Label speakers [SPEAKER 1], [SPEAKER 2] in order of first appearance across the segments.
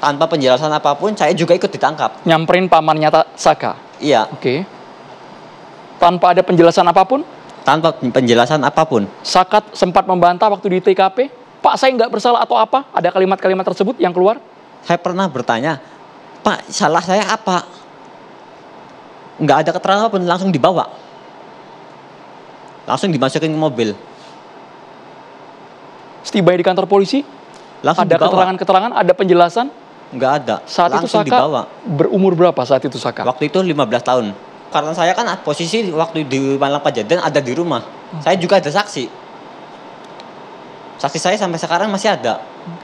[SPEAKER 1] tanpa penjelasan apapun saya juga ikut ditangkap. Nyamperin pamannya Saka. Iya. Oke. Tanpa ada penjelasan apapun? Tanpa penjelasan apapun. Saka sempat membantah waktu di TKP, Pak saya nggak bersalah atau apa? Ada kalimat-kalimat tersebut yang keluar? Saya pernah bertanya, Pak salah saya apa? Nggak ada keterangan apapun, langsung dibawa. Langsung dimasukin ke mobil. Setibanya di kantor polisi, langsung ada keterangan-keterangan, ada penjelasan? Nggak ada. Saat Langsung itu Saka dibawa. berumur berapa saat itu Saka? Waktu itu 15 tahun. Karena saya kan posisi waktu di malam kejadian ada di rumah. Hmm. Saya juga ada saksi. Saksi saya sampai sekarang masih ada. Hmm.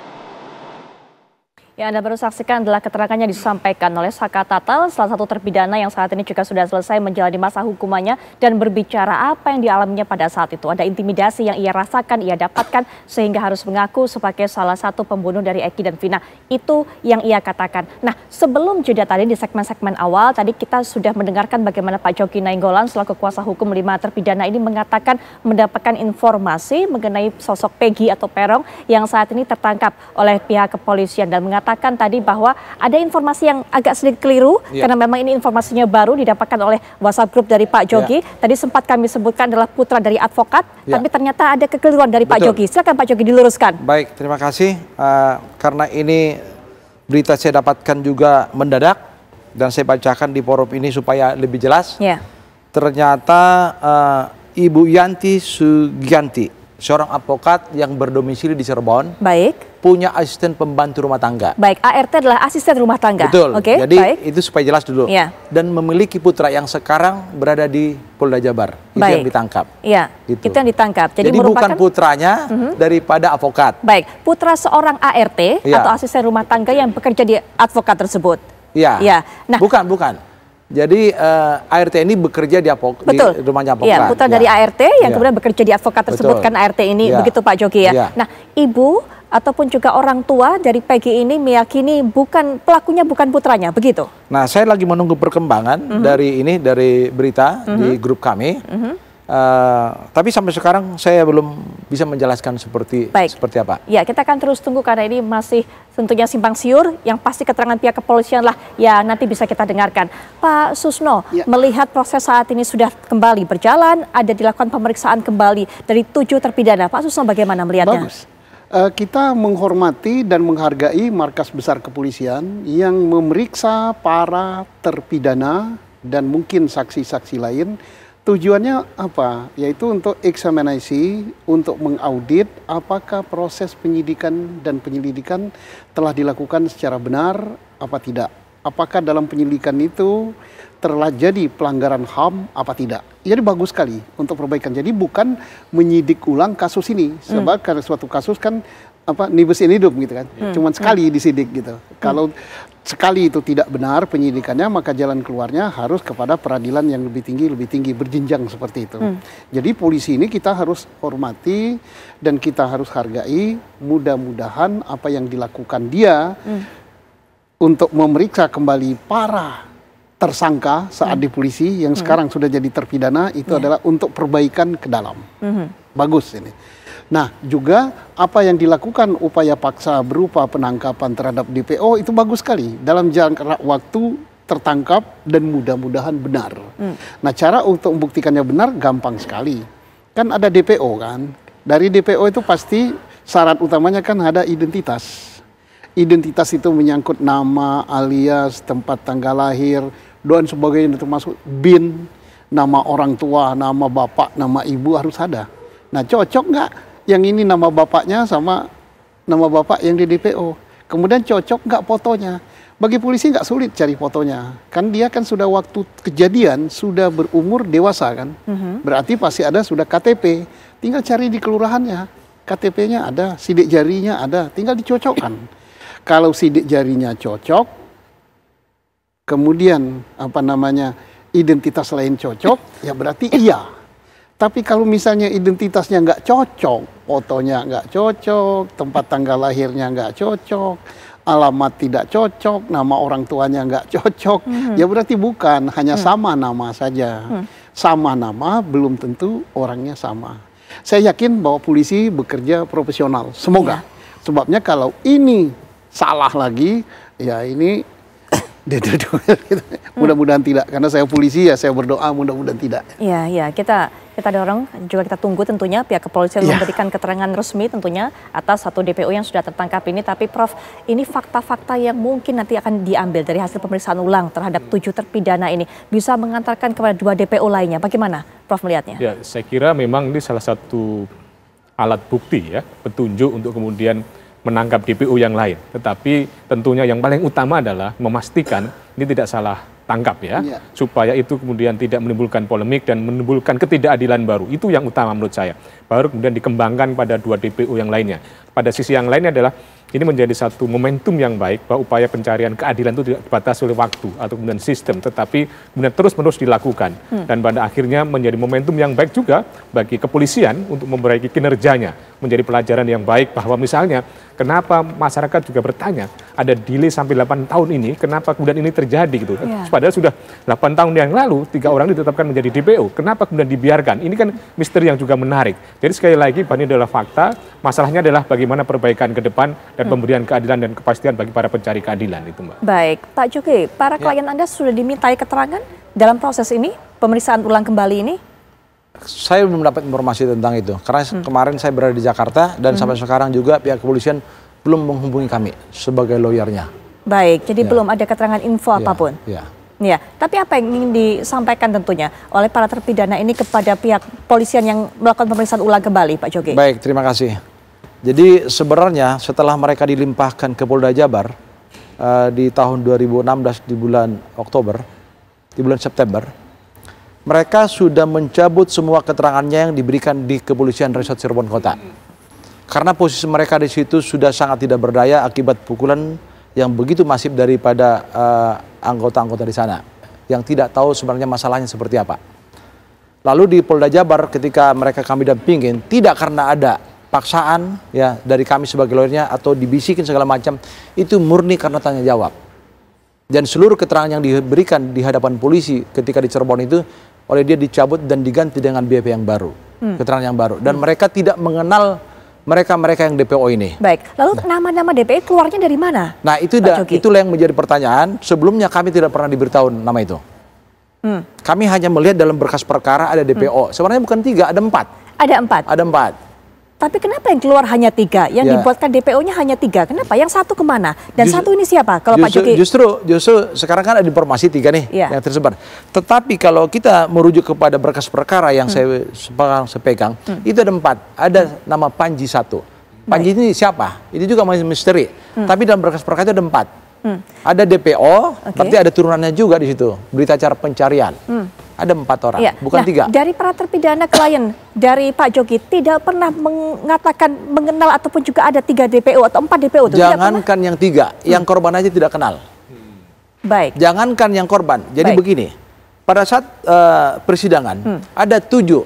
[SPEAKER 2] Ya, Anda baru saksikan adalah keterangannya disampaikan oleh Saka Tatal, salah satu terpidana yang saat ini juga sudah selesai menjalani masa hukumannya dan berbicara apa yang dialaminya pada saat itu. Ada intimidasi yang ia rasakan, ia dapatkan sehingga harus mengaku sebagai salah satu pembunuh dari Eki dan Vina. Itu yang ia katakan. Nah, sebelum jeda tadi di segmen-segmen awal, tadi kita sudah mendengarkan bagaimana Pak Joki Nainggolan selaku kuasa hukum lima terpidana ini mengatakan mendapatkan informasi mengenai sosok Peggy atau Perong yang saat ini tertangkap oleh pihak kepolisian dan mengatakan mengatakan tadi bahwa ada informasi yang agak sedikit keliru ya. karena memang ini informasinya baru didapatkan oleh WhatsApp grup dari Pak Jogi. Ya. Tadi sempat kami sebutkan adalah putra dari advokat, ya. tapi ternyata ada kekeliruan dari Betul. Pak Jogi. Silakan Pak Jogi diluruskan.
[SPEAKER 3] Baik, terima kasih uh, karena ini berita saya dapatkan juga mendadak dan saya bacakan di forum ini supaya lebih jelas. Ya. Ternyata uh, Ibu Yanti Sugianti, seorang advokat yang berdomisili di Cirebon. Baik punya asisten pembantu rumah tangga.
[SPEAKER 2] Baik, ART adalah asisten rumah tangga. Betul. Oke. Okay, Jadi baik.
[SPEAKER 3] itu supaya jelas dulu. Ya. Dan memiliki putra yang sekarang berada di Polda Jabar. Baik. Itu yang ditangkap. Iya. Gitu. Itu yang
[SPEAKER 2] ditangkap. Jadi, Jadi merupakan... bukan
[SPEAKER 3] putranya uh mhm. -huh. daripada advokat.
[SPEAKER 2] Baik, putra seorang ART ya. atau asisten rumah tangga yang bekerja di advokat tersebut. Iya. Iya. Nah, bukan, bukan.
[SPEAKER 3] Jadi uh, eh, ART ini bekerja di, apok, Betul. di rumahnya advokat. Iya, putra ya. dari ART iya. yang ya. kemudian
[SPEAKER 2] bekerja di advokat tersebut Betul. kan ART ini ya. begitu Pak Joki ya. ya. Nah, ibu ataupun juga orang tua dari Peggy ini meyakini bukan pelakunya bukan putranya, begitu?
[SPEAKER 3] Nah, saya lagi menunggu perkembangan mm -hmm. dari ini dari berita mm -hmm. di mhm. grup kami. Mm -hmm. Uh, tapi sampai sekarang saya belum bisa menjelaskan seperti Baik. seperti apa.
[SPEAKER 2] Ya, kita akan terus tunggu karena ini masih tentunya simpang siur. Yang pasti keterangan pihak kepolisian lah ya nanti bisa kita dengarkan. Pak Susno, ya. melihat proses saat ini sudah kembali berjalan, ada dilakukan pemeriksaan kembali dari tujuh terpidana. Pak Susno bagaimana melihatnya? Bagus.
[SPEAKER 4] Eh, kita menghormati dan menghargai markas besar kepolisian yang memeriksa para terpidana dan mungkin saksi-saksi lain. Tujuannya apa? Yaitu untuk eksaminasi, untuk mengaudit apakah proses penyidikan dan penyelidikan telah dilakukan secara benar apa tidak apakah dalam penyelidikan itu telah jadi pelanggaran HAM apa tidak. Jadi bagus sekali untuk perbaikan. Jadi bukan menyidik ulang kasus ini. Hmm. Sebab hmm. karena suatu kasus kan apa nibus ini hidup gitu kan. Hmm. Cuman sekali hmm. disidik gitu. Hmm. Kalau sekali itu tidak benar penyidikannya maka jalan keluarnya harus kepada peradilan yang lebih tinggi lebih tinggi berjenjang seperti itu. Hmm. Jadi polisi ini kita harus hormati dan kita harus hargai mudah-mudahan apa yang dilakukan dia hmm untuk memeriksa kembali para tersangka saat di polisi yang hmm. sekarang sudah jadi terpidana itu yeah. adalah untuk perbaikan ke dalam. Hmm. Bagus ini. Nah, juga apa yang dilakukan upaya paksa berupa penangkapan terhadap DPO itu bagus sekali. Dalam jangka waktu tertangkap dan mudah-mudahan benar. Hmm. Nah, cara untuk membuktikannya benar gampang sekali. Kan ada DPO kan. Dari DPO itu pasti syarat utamanya kan ada identitas identitas itu menyangkut nama, alias, tempat tanggal lahir, dan sebagainya termasuk bin, nama orang tua, nama bapak, nama ibu harus ada. Nah cocok nggak yang ini nama bapaknya sama nama bapak yang di DPO. Kemudian cocok nggak fotonya. Bagi polisi nggak sulit cari fotonya, kan dia kan sudah waktu kejadian sudah berumur dewasa kan, mm -hmm. berarti pasti ada sudah KTP. Tinggal cari di kelurahannya, KTP-nya ada, sidik jarinya ada, tinggal dicocokkan kalau sidik jarinya cocok, kemudian apa namanya identitas lain cocok, ya berarti iya. Tapi kalau misalnya identitasnya nggak cocok, fotonya nggak cocok, tempat tanggal lahirnya nggak cocok, alamat tidak cocok, nama orang tuanya nggak cocok, mm -hmm. ya berarti bukan hanya mm. sama nama saja. Mm. Sama nama belum tentu orangnya sama. Saya yakin bahwa polisi bekerja profesional, semoga. Yeah. Sebabnya kalau ini salah lagi, ya ini mudah-mudahan tidak karena saya polisi ya saya berdoa mudah-mudahan tidak.
[SPEAKER 2] ya iya kita kita dorong juga kita tunggu tentunya pihak kepolisian ya. memberikan keterangan resmi tentunya atas satu DPO yang sudah tertangkap ini tapi Prof ini fakta-fakta yang mungkin nanti akan diambil dari hasil pemeriksaan ulang terhadap hmm. tujuh terpidana ini bisa mengantarkan kepada dua DPO lainnya bagaimana Prof melihatnya?
[SPEAKER 1] Ya saya kira memang ini salah satu alat bukti ya petunjuk untuk kemudian menangkap DPO yang lain. Tetapi tentunya yang paling utama adalah memastikan ini tidak salah tangkap ya, ya. supaya itu kemudian tidak menimbulkan polemik dan menimbulkan ketidakadilan baru. Itu yang utama menurut saya. Baru kemudian dikembangkan pada dua DPO yang lainnya. Pada sisi yang lainnya adalah ini menjadi satu momentum yang baik bahwa upaya pencarian keadilan itu tidak dibatasi oleh waktu atau kemudian sistem, tetapi kemudian terus-menerus dilakukan hmm. dan pada akhirnya menjadi momentum yang baik juga bagi kepolisian untuk memperbaiki kinerjanya, menjadi pelajaran yang baik bahwa misalnya kenapa masyarakat juga bertanya ada delay sampai 8 tahun ini, kenapa kemudian ini terjadi gitu. Kan? Yeah. Iya. Padahal sudah 8 tahun yang lalu tiga orang ditetapkan menjadi DPO. Kenapa kemudian dibiarkan? Ini kan misteri yang juga menarik. Jadi sekali lagi ini adalah fakta, masalahnya adalah bagaimana perbaikan ke depan dan hmm. pemberian keadilan dan kepastian bagi para pencari keadilan
[SPEAKER 2] itu, Mbak. Baik, Pak Juki, para ya. klien yeah. Anda sudah dimintai keterangan dalam proses ini, pemeriksaan ulang kembali ini?
[SPEAKER 3] Saya belum dapat informasi tentang itu. Karena hmm. kemarin saya berada di Jakarta dan hmm. sampai sekarang juga pihak kepolisian belum menghubungi kami sebagai lawyernya.
[SPEAKER 2] Baik, jadi ya. belum ada keterangan info ya. apapun. Ya. Ya, tapi apa yang ingin disampaikan tentunya oleh para terpidana ini kepada pihak polisian yang melakukan pemeriksaan ulang kembali, Pak Jogi?
[SPEAKER 3] Baik, terima kasih. Jadi sebenarnya setelah mereka dilimpahkan ke Polda Jabar uh, di tahun 2016 di bulan Oktober, di bulan September, mereka sudah mencabut semua keterangannya yang diberikan di Kepolisian Resort Cirebon Kota. Karena posisi mereka di situ sudah sangat tidak berdaya akibat pukulan yang begitu masif daripada eh, anggota-anggota uh, di sana yang tidak tahu sebenarnya masalahnya seperti apa. Lalu di Polda Jabar ketika mereka kami dampingin tidak karena ada paksaan ya dari kami sebagai lawyernya atau dibisikin segala macam itu murni karena tanya jawab. Dan seluruh keterangan yang diberikan di hadapan polisi ketika di Cirebon itu oleh dia dicabut dan diganti dengan BP yang baru,
[SPEAKER 2] hmm. keterangan
[SPEAKER 3] yang baru. Dan hmm. mereka tidak mengenal mereka-mereka yang DPO ini.
[SPEAKER 2] Baik, lalu nah. nama-nama DPO keluarnya dari mana?
[SPEAKER 3] Nah, itu da, itulah yang menjadi pertanyaan. Sebelumnya kami tidak pernah diberitahu nama itu. Hmm. Kami hanya melihat dalam berkas perkara ada DPO. Hmm. Sebenarnya bukan tiga, ada empat. Ada empat. Ada empat.
[SPEAKER 2] Tapi kenapa yang keluar hanya tiga? Yang ya. dibuatkan DPO-nya hanya tiga. Kenapa? Yang satu kemana? Dan justru, satu ini siapa? Kalau justru, Pak Juki? justru
[SPEAKER 3] justru sekarang kan ada informasi tiga nih ya. yang tersebar. Tetapi kalau kita merujuk kepada berkas perkara yang hmm. saya sepegang, pegang, hmm. itu ada empat. Ada hmm. nama Panji satu. Panji Baik. ini siapa? Ini juga masih misteri. Hmm. Tapi dalam berkas perkara itu ada empat. Hmm. Ada DPO, okay. tapi ada turunannya juga di situ. Berita acara pencarian. Hmm ada empat orang, ya. bukan nah, tiga. Dari
[SPEAKER 2] para terpidana klien dari Pak Jogi tidak pernah mengatakan mengenal ataupun juga ada tiga DPO atau empat DPO.
[SPEAKER 3] Jangankan yang tiga, yang hmm. korban aja tidak kenal. Hmm. Baik. Jangankan yang korban. Jadi Baik. begini, pada saat uh, persidangan hmm. ada tujuh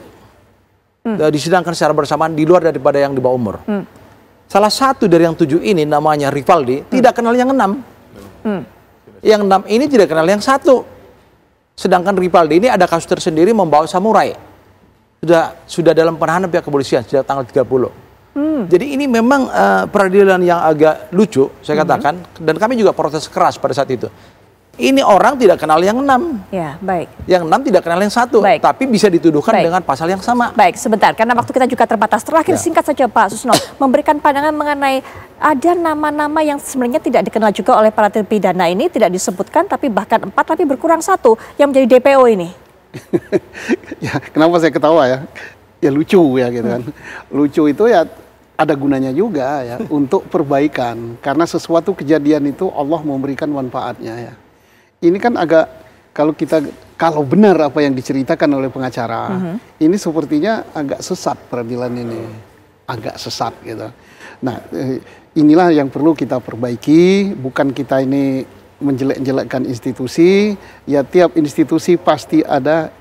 [SPEAKER 3] hmm. uh, disidangkan secara bersamaan di luar daripada yang di bawah umur. Hmm. Salah satu dari yang tujuh ini namanya Rivaldi hmm. tidak kenal yang enam. Hmm. Yang enam ini tidak kenal yang satu. Sedangkan Rivaldi ini ada kasus tersendiri membawa samurai. Sudah sudah dalam penahanan pihak kepolisian sejak tanggal 30. Hmm. Jadi ini memang uh, peradilan yang agak lucu saya hmm. katakan hmm. dan kami juga protes keras pada saat itu. Ini orang tidak kenal yang enam.
[SPEAKER 2] Ya, baik. Yang enam tidak kenal yang satu, baik. tapi bisa dituduhkan baik. dengan pasal yang sama. Baik, sebentar, karena waktu kita juga terbatas. Terakhir ya. singkat saja Pak Susno, memberikan pandangan mengenai ada nama-nama yang sebenarnya tidak dikenal juga oleh para terpidana ini, tidak disebutkan, tapi bahkan empat, tapi berkurang satu yang menjadi DPO ini.
[SPEAKER 4] ya, kenapa saya ketawa ya? Ya lucu ya gitu kan. Hmm. Lucu itu ya ada gunanya juga ya untuk perbaikan karena sesuatu kejadian itu Allah memberikan manfaatnya ya ini kan agak kalau kita kalau benar apa yang diceritakan oleh pengacara, mm -hmm. ini sepertinya agak sesat peradilan ini, agak sesat gitu. Nah, eh, inilah yang perlu kita perbaiki, bukan kita ini menjelek-jelekkan institusi, ya tiap institusi pasti ada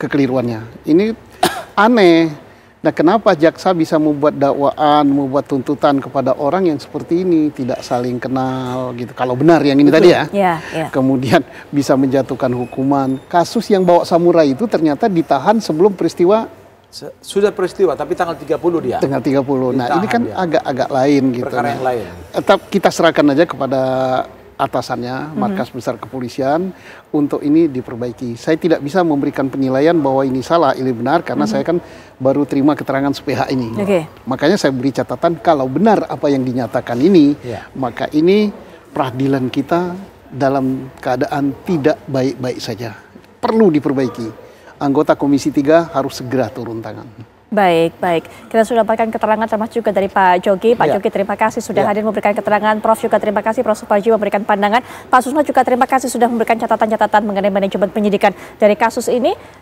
[SPEAKER 4] kekeliruannya. Ini aneh Nah, kenapa jaksa bisa membuat dakwaan, membuat tuntutan kepada orang yang seperti ini tidak saling kenal gitu? Kalau benar yang ini Betul. tadi ya, ya, ya. kemudian bisa menjatuhkan hukuman. Kasus yang bawa samurai itu ternyata ditahan sebelum peristiwa
[SPEAKER 3] sudah peristiwa tapi tanggal 30 dia. Tanggal
[SPEAKER 4] 30. Ditahan nah, ini kan agak-agak lain gitu. Perkara nah. yang lain. Tetap kita serahkan aja kepada atasannya, mm-hmm. markas besar kepolisian untuk ini diperbaiki. Saya tidak bisa memberikan penilaian bahwa ini salah, ini benar karena mm-hmm. saya kan baru terima keterangan sepihak ini. Okay. Makanya saya beri catatan kalau benar apa yang dinyatakan ini, yeah. maka ini peradilan kita dalam keadaan tidak baik-baik saja. Perlu diperbaiki. Anggota Komisi 3 harus segera turun tangan.
[SPEAKER 2] Baik, baik. Kita sudah dapatkan keterangan termasuk juga dari Pak Jogi. Pak ya. Jogi, terima kasih sudah ya. hadir memberikan keterangan. Prof juga terima kasih, Prof Suparji memberikan pandangan. Pak Susno juga terima kasih sudah memberikan catatan-catatan mengenai manajemen penyidikan dari kasus ini.